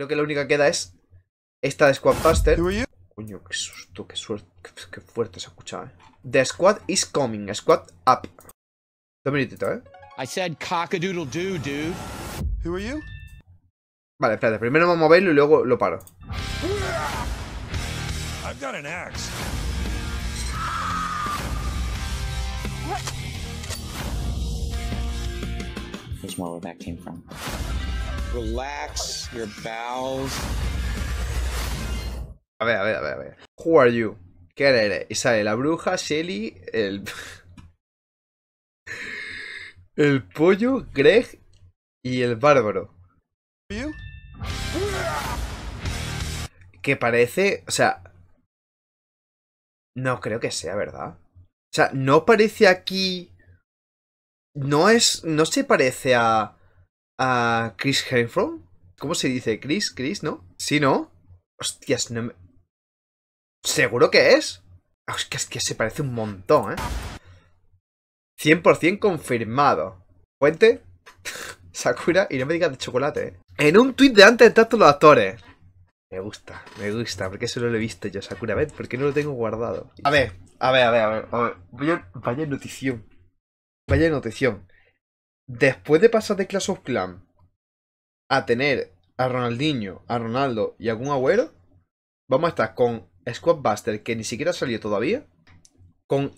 Creo que la única queda es esta de Squad Buster. Coño, qué susto, qué, suerte, qué fuerte se escucha, eh. The squad is coming, squad up. Dos minutitos, eh. I said cockadoodle dude. Who are you? Vale, espérate, primero vamos a moverlo y luego lo paro. I've got an axe. Relax your bowels. A ver, a ver, a ver, a ver. Who are you? ¿Qué eres? Y sale la bruja, Shelly, el. el pollo, Greg y el bárbaro. ¿You? Que parece. O sea. No creo que sea, ¿verdad? O sea, no parece aquí. No es. No se parece a a Chris Hemsworth. ¿Cómo se dice? Chris, Chris, ¿no? Sí, ¿no? Hostias, no ¿Seguro que es? Hostias, ah, que se parece un montón, ¿eh? 100% confirmado. Fuente, Sakura y no me digas de chocolate, ¿eh? En un tuit de antes de tanto los actores. Me gusta, me gusta, porque eso lo he visto yo, Sakura. ¿Ves? ¿Por qué no lo tengo guardado? A ver, a ver, a ver, a ver. A vaya notición. Vaya notición después de pasar de Clash of Clans a tener a Ronaldinho, a Ronaldo y algún agüero, vamos a estar con Buster que ni siquiera salió todavía, con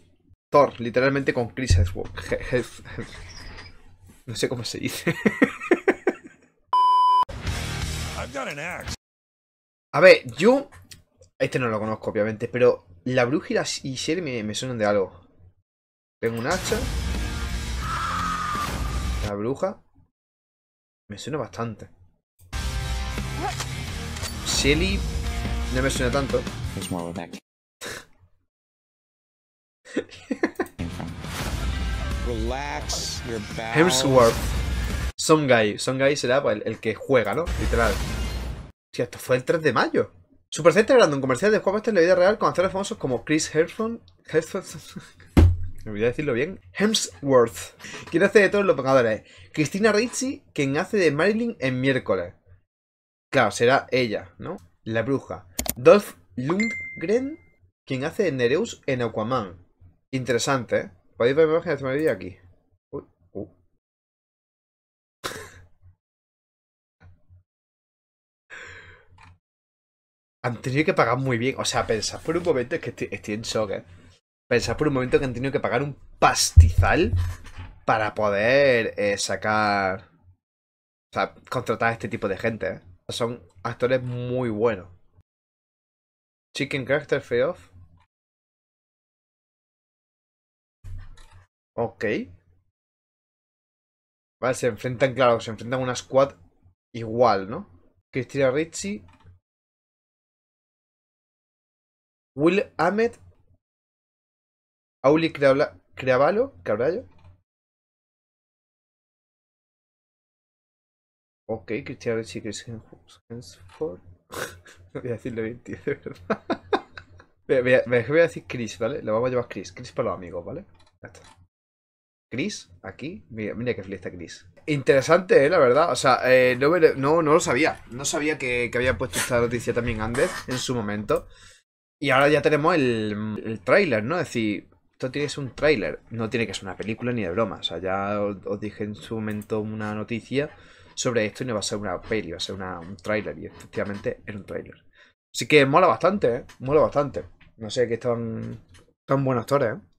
Thor, literalmente con Chris No sé cómo se dice. A ver, yo. Este no lo conozco, obviamente, pero la bruja y Sherry me, me suenan de algo. Tengo un hacha la bruja. Me suena bastante. Shelly no me suena tanto. Relax your Hemsworth. Some guy. guy será pues, el, que juega, ¿no? Literal. Hostia, esto fue el 3 de mayo. Supercell está grabando un comercial de juegos en la vida real con actores famosos como Chris Hemsworth, me olvidé decirlo bien, Hemsworth, quien hace de todos los pagadores. Cristina Ricci, quien hace de Marilyn en miércoles. Claro, será ella, ¿no? La bruja. Dolph Lundgren, quien hace de Nereus en Aquaman. Interesante, ¿eh? Podéis ver imagen de aquí. Uy, uh. Han tenido que pagar muy bien. O sea, pensad por un momento es que estoy, estoy en shock, ¿eh? pensar por un momento que han tenido que pagar un pastizal para poder eh, sacar. O sea, contratar a este tipo de gente. ¿eh? Son actores muy buenos. Chicken Crafter Off. Ok. Vale, se enfrentan, claro, se enfrentan a una squad igual, ¿no? Cristina Ricci. Will Ahmed Auli Creavalo, cabrallo. Ok, Christian sí que Hensford. voy a decirle bien, de verdad. voy a decir Chris, ¿vale? Le vamos a llevar Chris. Chris para los amigos, ¿vale? Ya está. Chris, aquí. Mira, qué feliz está Chris. Interesante, ¿eh? la verdad. O sea, eh, no, no, lo sabía. No sabía que, había puesto esta noticia también antes, en su momento. Y ahora ya tenemos el, el ¿no? Es decir, esto tiene que ser un tráiler, no tiene que ser una película ni de broma. O sea, ya os, dije en su momento una noticia sobre esto y no va a ser una peli, va a ser un tráiler. Y efectivamente es un tráiler. Así que mola bastante, ¿eh? Mola bastante. No sé que están tan buenos actores, ¿eh?